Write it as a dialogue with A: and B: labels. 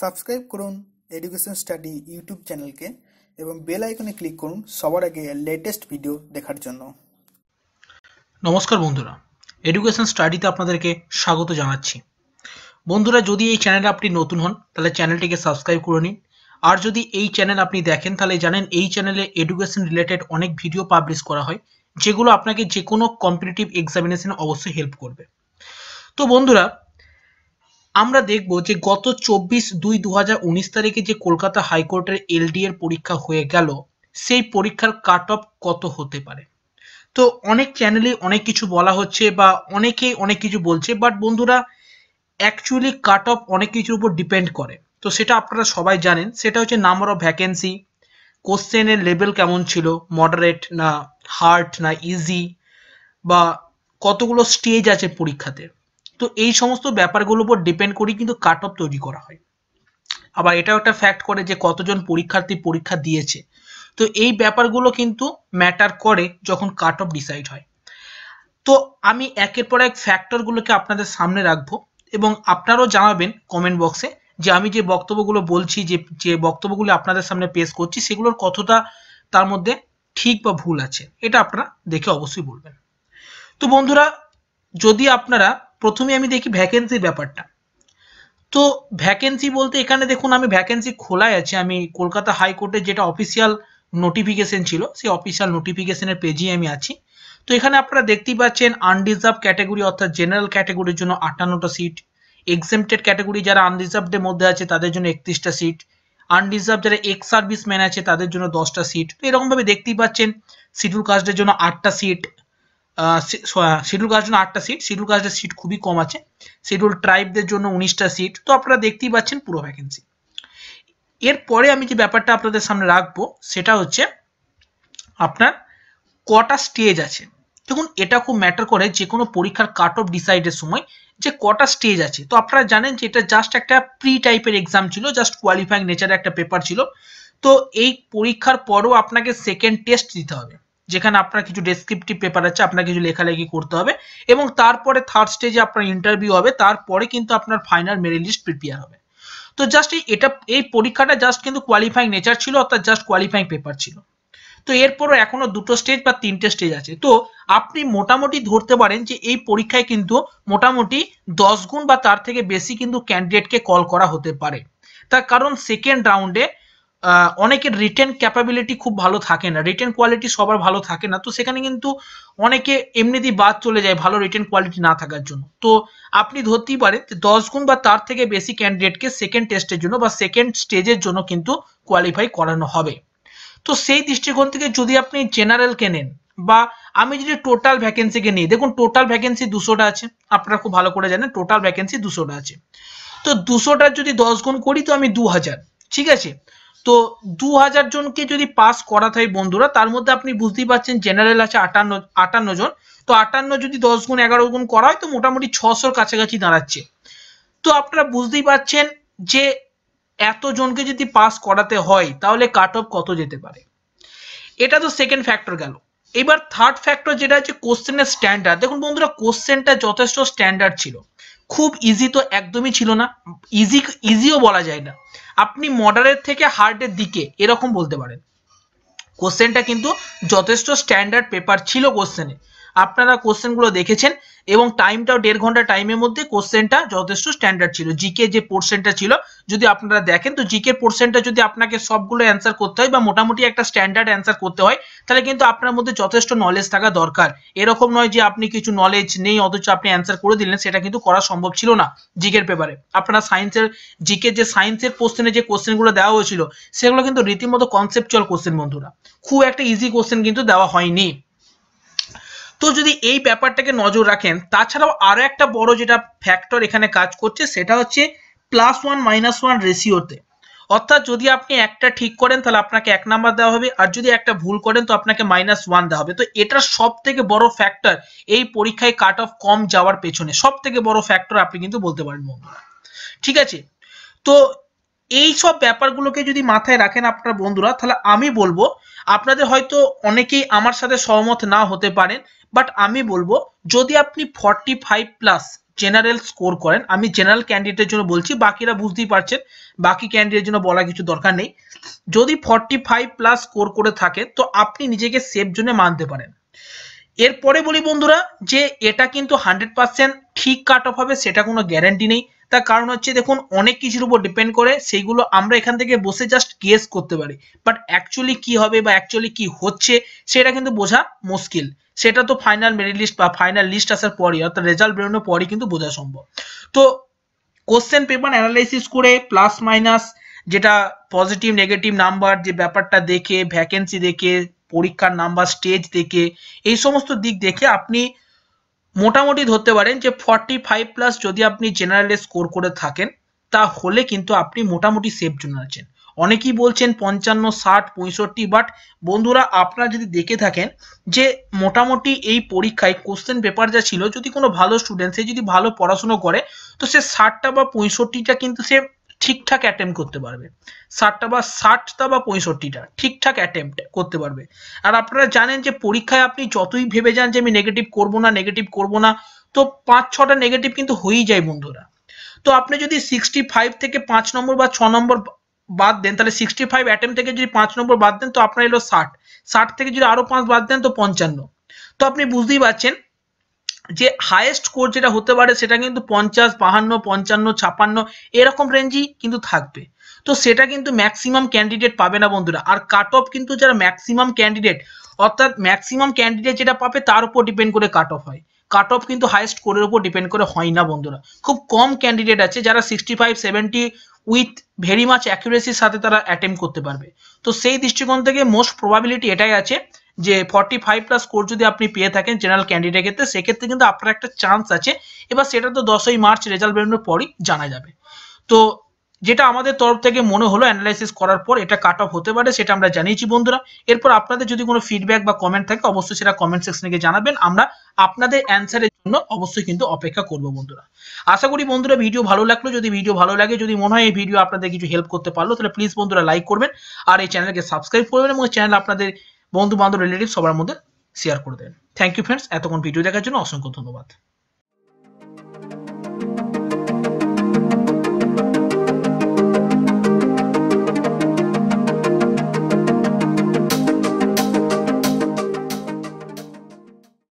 A: subscribe করুন education study YouTube চ্যানেলকে এবং বেল আইকনে ক্লিক করুন সবার আগে লেটেস্ট ভিডিও দেখার জন্য নমস্কার বন্ধুরা এডুকেশন স্টাডিতে আপনাদেরকে স্বাগত জানাচ্ছি বন্ধুরা যদি এই চ্যানেলে আপনি নতুন হন তাহলে চ্যানেলটিকে সাবস্ক্রাইব করে নিন আর যদি এই চ্যানেল আপনি দেখেন তাহলে জানেন এই চ্যানেলে এডুকেশন রিলেটেড অনেক ভিডিও পাবলিশ করা হয় যেগুলো আপনাকে যে কোনো কম্পিটিটিভ এক্সামিনেশনে অবশ্যই হেল্প করবে তো বন্ধুরা আমরা দেখব যে গত চব্বিশ দুই দু তারিখে যে কলকাতা হাইকোর্টের এলডি এর পরীক্ষা হয়ে গেল সেই পরীক্ষার কাট অফ কত হতে পারে তো অনেক চ্যানেলে অনেক কিছু বলা হচ্ছে বা অনেকেই অনেক কিছু বলছে বাট বন্ধুরা অ্যাকচুয়ালি কাট অফ অনেক কিছুর উপর ডিপেন্ড করে তো সেটা আপনারা সবাই জানেন সেটা হচ্ছে নাম্বার অফ ভ্যাকেন্সি কোশ্চেনের লেভেল কেমন ছিল মডারেট না হার্ড না ইজি বা কতগুলো স্টেজ আছে পরীক্ষাতে তো এই সমস্ত ব্যাপারগুলোর উপর ডিপেন্ড করেই কিন্তু কাট অফ তৈরি করা হয় আবার এটাও একটা ফ্যাক্ট করে যে কতজন পরীক্ষার্থী পরীক্ষা দিয়েছে তো এই ব্যাপারগুলো কিন্তু ম্যাটার করে যখন কাট অফ ডিসাইড হয় তো আমি একের পর এক ফ্যাক্টরগুলোকে আপনাদের সামনে রাখবো এবং আপনারাও জানাবেন কমেন্ট বক্সে যে আমি যে বক্তব্যগুলো বলছি যে যে বক্তব্যগুলো আপনাদের সামনে পেশ করছি সেগুলোর কতটা তার মধ্যে ঠিক বা ভুল আছে এটা আপনারা দেখে অবশ্যই বলবেন তো বন্ধুরা যদি আপনারা প্রথমে আমি দেখি ভ্যাকেন্সির ব্যাপারটা তো ভ্যাকেন্সি বলতে এখানে দেখুন আমি ভ্যাকেন্সি খোলাই আছে আমি কলকাতা হাইকোর্টের যেটা অফিসিয়াল নোটিফিকেশন ছিল সেই অফিসিয়াল নোটিফিকেশনের পেজেই আমি আছি তো এখানে আপনারা দেখতেই পাচ্ছেন আনডিজার্ভ ক্যাটাগরি অর্থাৎ জেনারেল ক্যাটাগরির জন্য আটান্নটা সিট এক্সেমটেড ক্যাটাগরি যারা আনরিজার্ভদের মধ্যে আছে তাদের জন্য একত্রিশটা সিট আনডিজার্ভ যারা এক্স সার্ভিস ম্যান আছে তাদের জন্য দশটা সিট তো এরকমভাবে দেখতেই পাচ্ছেন শিডিউল কাস্টের জন্য আটটা সিট শিডিউল কাস্টের জন্য আটটা সিট শিডিউল কাস্টের সিট খুবই কম আছে শিডিউল ট্রাইবদের জন্য উনিশটা সিট তো আপনারা দেখতেই পাচ্ছেন পুরো ভ্যাকেন্সি এরপরে আমি যে ব্যাপারটা আপনাদের সামনে রাখবো সেটা হচ্ছে আপনার কটা স্টেজ আছে দেখুন এটা খুব ম্যাটার করে যে কোনো পরীক্ষার কাট অফ ডিসাইডের সময় যে কটা স্টেজ আছে তো আপনারা জানেন যে এটা জাস্ট একটা প্রি টাইপের এক্সাম ছিল জাস্ট কোয়ালিফাইং নেচারের একটা পেপার ছিল তো এই পরীক্ষার পরও আপনাকে সেকেন্ড টেস্ট দিতে হবে যেখানে আপনার কিছু ডেসক্রিপটিভ পেপার আছে আপনার কিছু লেখালেখি করতে হবে এবং তারপরে থার্ড স্টেজে আপনার ইন্টারভিউ হবে তারপরে কিন্তু আপনার ফাইনাল মেরিট লিস্ট প্রিপেয়ার হবে তো জাস্ট এটা এই পরীক্ষাটা জাস্ট কিন্তু কোয়ালিফাইং নেচার ছিল অর্থাৎ জাস্ট কোয়ালিফাইং পেপার ছিল তো এরপরও এখনো দুটো স্টেজ বা তিনটে স্টেজ আছে তো আপনি মোটামুটি ধরতে পারেন যে এই পরীক্ষায় কিন্তু মোটামুটি দশ গুণ বা তার থেকে বেশি কিন্তু ক্যান্ডিডেটকে কল করা হতে পারে তার কারণ সেকেন্ড রাউন্ডে অনেকের রিটেন ক্যাপাবিলিটি খুব ভালো থাকে না রিটেন কোয়ালিটি সবার ভালো থাকে না তো সেখানে কিন্তু অনেকে এমনিতেই বাদ চলে যায় ভালো রিটেন কোয়ালিটি না থাকার জন্য তো আপনি ধরতেই পারেন দশ গুণ বা তার থেকে বেশি ক্যান্ডিডেটকে সেকেন্ড টেস্টের জন্য বা সেকেন্ড স্টেজের জন্য কিন্তু কোয়ালিফাই করানো হবে তো সেই দৃষ্টিকোণ থেকে যদি আপনি জেনারেলকে নেন বা আমি যদি টোটাল ভ্যাকেন্সিকে নিই দেখুন টোটাল ভ্যাকেন্সি দুশোটা আছে আপনারা খুব ভালো করে জানেন টোটাল ভ্যাকেন্সি দুশোটা আছে তো দুশোটার যদি দশ গুণ করি তো আমি দু হাজার ঠিক আছে তো দু হাজার জনকে যদি পাস করাতে হয় বন্ধুরা তার মধ্যে আপনি বুঝতেই পারছেন জেনারেল আছে আটান্ন আটান্ন জন তো আটান্ন যদি দশ গুণ এগারো গুণ করা হয় তো মোটামুটি ছশোর কাছাকাছি দাঁড়াচ্ছে তো আপনারা বুঝতেই পারছেন যে এতজনকে যদি পাস করাতে হয় তাহলে কাট অফ কত যেতে পারে এটা তো সেকেন্ড ফ্যাক্টর গেল এবার থার্ড ফ্যাক্টর যেটা হচ্ছে কোশ্চেনের স্ট্যান্ডার্ড দেখুন বন্ধুরা কোশ্চেনটা যথেষ্ট স্ট্যান্ডার্ড ছিল খুব ইজি তো একদমই ছিল না ইজি ইজিও বলা যায় না আপনি মডারের থেকে হার্ডের দিকে এরকম বলতে পারেন কোশ্চেনটা কিন্তু যথেষ্ট স্ট্যান্ডার্ড পেপার ছিল কোশ্চেনে আপনারা কোশ্চেনগুলো দেখেছেন এবং টাইমটাও দেড় ঘন্টা টাইমের মধ্যে কোশ্চেনটা যথেষ্ট স্ট্যান্ডার্ড ছিল জিকে যে পোর্শনটা ছিল যদি আপনারা দেখেন তো জিকে পোর্শনটা যদি আপনাকে সবগুলো অ্যান্সার করতে হয় বা মোটামুটি একটা স্ট্যান্ডার্ড অ্যান্সার করতে হয় তাহলে কিন্তু আপনার মধ্যে যথেষ্ট নলেজ থাকা দরকার এরকম নয় যে আপনি কিছু নলেজ নেই অথচ আপনি অ্যান্সার করে দিলেন সেটা কিন্তু করা সম্ভব ছিল না জিকের পেপারে আপনারা সায়েন্সের জিকে যে সায়েন্সের কোশ্চেনে যে কোশ্চেনগুলো দেওয়া হয়েছিল সেগুলো কিন্তু রীতিমতো কনসেপচুয়াল কোশ্চেন বন্ধুরা খুব একটা ইজি কোশ্চেন কিন্তু দেওয়া হয়নি তো যদি এই ব্যাপারটাকে নজর রাখেন তাছাড়াও আরো একটা বড় যেটা ফ্যাক্টর এখানে কাজ করছে সেটা হচ্ছে প্লাস ওয়ান মাইনাস ওয়ান রেশিওতে অর্থাৎ যদি আপনি একটা ঠিক করেন তাহলে আপনাকে এক নাম্বার দেওয়া হবে আর যদি একটা ভুল করেন তো আপনাকে মাইনাস ওয়ান দেওয়া হবে তো এটা সব থেকে বড় ফ্যাক্টর এই পরীক্ষায় কাট অফ কম যাওয়ার পেছনে সব থেকে বড় ফ্যাক্টর আপনি কিন্তু বলতে পারেন বন্ধুরা ঠিক আছে তো এই সব ব্যাপারগুলোকে যদি মাথায় রাখেন আপনার বন্ধুরা তাহলে আমি বলবো আপনাদের হয়তো অনেকেই আমার সাথে সহমত না হতে পারেন বাট আমি বলবো যদি আপনি forty five plus general score করেন আমি জেনারেল ক্যান্ডিডেটের জন্য বলছি বাকিরা বুঝতেই পারছেন বাকি ক্যান্ডিডেটের জন্য বলা কিছু দরকার নেই যদি ফর্টি ফাইভ প্লাস স্কোর করে থাকে তো আপনি নিজেকে সেফ জোনে মানতে পারেন এরপরে বলি বন্ধুরা যে এটা কিন্তু হান্ড্রেড পার্সেন্ট ঠিক কাট অফ হবে সেটা কোনো গ্যারান্টি নেই তার কারণ হচ্ছে দেখুন অনেক কিছুর উপর ডিপেন্ড করে সেইগুলো আমরা এখান থেকে বসে জাস্ট গেস করতে পারি বাট অ্যাকচুয়ালি কি হবে বা অ্যাকচুয়ালি কি হচ্ছে সেটা কিন্তু বোঝা মুশকিল সেটা তো ফাইনাল মেরিট লিস্ট বা ফাইনাল লিস্ট আসার পরই অর্থাৎ রেজাল্ট বেরোনোর পরই কিন্তু বোঝা সম্ভব তো কোশ্চেন পেপার অ্যানালাইসিস করে প্লাস মাইনাস যেটা পজিটিভ নেগেটিভ নাম্বার যে ব্যাপারটা দেখে ভ্যাকেন্সি দেখে পরীক্ষার নাম্বার স্টেজ দেখে এই সমস্ত দিক দেখে আপনি মোটামুটি ধরতে পারেন যে ফর্টি ফাইভ প্লাস যদি আপনি জেনারেলে স্কোর করে থাকেন তাহলে কিন্তু আপনি মোটামুটি সেফ জন্য আছেন অনেকেই বলছেন পঞ্চান্ন ষাট পঁয়ষট্টি বাট বন্ধুরা আপনারা যদি দেখে থাকেন যে মোটামুটি এই পরীক্ষায় কোশ্চেন পেপার যা ছিল যদি কোনো ভালো স্টুডেন্ট সে যদি ভালো পড়াশুনো করে তো সে ষাটটা বা পঁয়ষট্টিটা কিন্তু সে ঠিকঠাক অ্যাটেম্প করতে পারবে ষাটটা বা ষাটটা বা পঁয়ষট্টিটা ঠিকঠাক অ্যাটেম্প করতে পারবে আর আপনারা জানেন যে পরীক্ষায় আপনি যতই ভেবে যান যে আমি নেগেটিভ করবো না নেগেটিভ করবো না তো পাঁচ ছটা নেগেটিভ কিন্তু হয়েই যায় বন্ধুরা তো আপনি যদি সিক্সটি ফাইভ থেকে পাঁচ নম্বর বা ছ নম্বর বাদ দেন তাহলে সিক্সটি ফাইভ অ্যাটেম্প থেকে যদি পাঁচ নম্বর বাদ দেন তো আপনার এলো ষাট ষাট থেকে যদি আরও পাঁচ বাদ দেন তো পঞ্চান্ন তো আপনি বুঝতেই পারছেন যে হায়েস্ট স্কোর যেটা হতে পারে সেটা কিন্তু পঞ্চাশ বাহান্ন পঞ্চান্ন ছাপান্ন এরকম রেঞ্জই কিন্তু থাকবে তো সেটা কিন্তু ম্যাক্সিমাম ক্যান্ডিডেট পাবে না বন্ধুরা আর কাট অফ কিন্তু যারা ম্যাক্সিমাম ক্যান্ডিডেট অর্থাৎ ম্যাক্সিমাম ক্যান্ডিডেট যেটা পাবে তার উপর ডিপেন্ড করে কাট অফ হয় কাট অফ কিন্তু হায়েস্ট স্কোরের উপর ডিপেন্ড করে হয় না বন্ধুরা খুব কম ক্যান্ডিডেট আছে যারা sixty five seventy with very much অ্যাকুরেসির সাথে তারা অ্যাটেম্প করতে পারবে তো সেই দৃষ্টিকোণ থেকে মোস্ট প্রবাবিলিটি এটাই আছে যে ফর্টি ফাইভ প্লাস স্কোর যদি আপনি পেয়ে থাকেন জেনারেল ক্যান্ডিডেট ক্ষেত্রে সেক্ষেত্রে কিন্তু আপনার একটা চান্স আছে এবার সেটা তো দশই মার্চ রেজাল্ট বেরোনোর পরই জানা যাবে তো যেটা আমাদের তরফ থেকে মনে হলো অ্যানালাইসিস করার পর এটা কাট অফ হতে পারে সেটা আমরা জানিয়েছি বন্ধুরা এরপর আপনাদের যদি কোনো ফিডব্যাক বা কমেন্ট থাকে অবশ্যই সেটা কমেন্ট সেকশনে গিয়ে জানাবেন আমরা আপনাদের অ্যান্সারের জন্য অবশ্যই কিন্তু অপেক্ষা করব বন্ধুরা আশা করি বন্ধুরা ভিডিও ভালো লাগলো যদি ভিডিও ভালো লাগে যদি মনে হয় এই ভিডিও আপনাদের কিছু হেল্প করতে পারলো তাহলে প্লিজ বন্ধুরা লাইক করবেন আর এই চ্যানেলকে সাবস্ক্রাইব করবেন এবং চ্যানেল আপনাদের বন্ধু বান্ধব রিলেটিভ সবার মধ্যে শেয়ার করে দেবেন থ্যাংক ইউ ফ্রেন্ডস এতক্ষণ ভিডিও দেখার জন্য অসংখ্য ধন্যবাদ